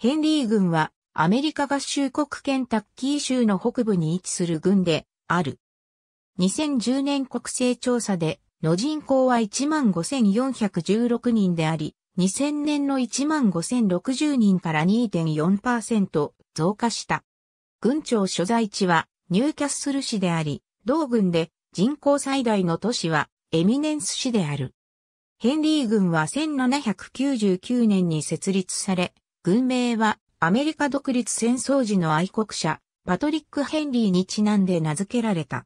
ヘンリー軍はアメリカ合衆国ケンタッキー州の北部に位置する軍である。2010年国勢調査での人口は15,416人であり、2000年の15,060人から2.4%増加した。軍庁所在地はニューキャッスル市であり、同軍で人口最大の都市はエミネンス市である。ヘンリー軍は1799年に設立され、軍名はアメリカ独立戦争時の愛国者、パトリック・ヘンリーにちなんで名付けられた。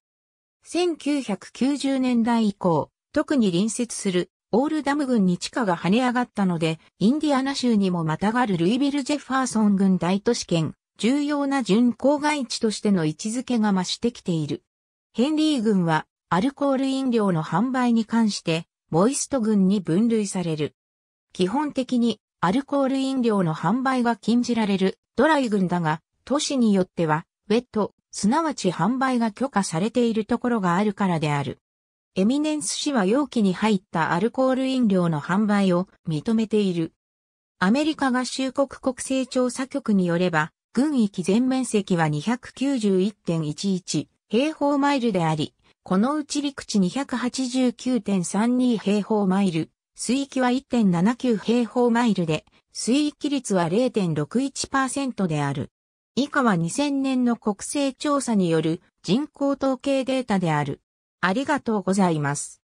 1990年代以降、特に隣接するオールダム軍に地下が跳ね上がったので、インディアナ州にもまたがるルイビル・ジェファーソン軍大都市圏、重要な巡航外地としての位置づけが増してきている。ヘンリー軍はアルコール飲料の販売に関して、モイスト軍に分類される。基本的にアルコール飲料の販売が禁じられるドライ郡だが、都市によっては、ウェット、すなわち販売が許可されているところがあるからである。エミネンス氏は容器に入ったアルコール飲料の販売を認めている。アメリカ合衆国国勢調査局によれば、軍域全面積は291.11平方マイルであり、このうち陸地289.32平方マイル、水域は1.79平方マイルで、水域率は0.61%である。以下は2000年の国勢調査による人口統計データである。ありがとうございます。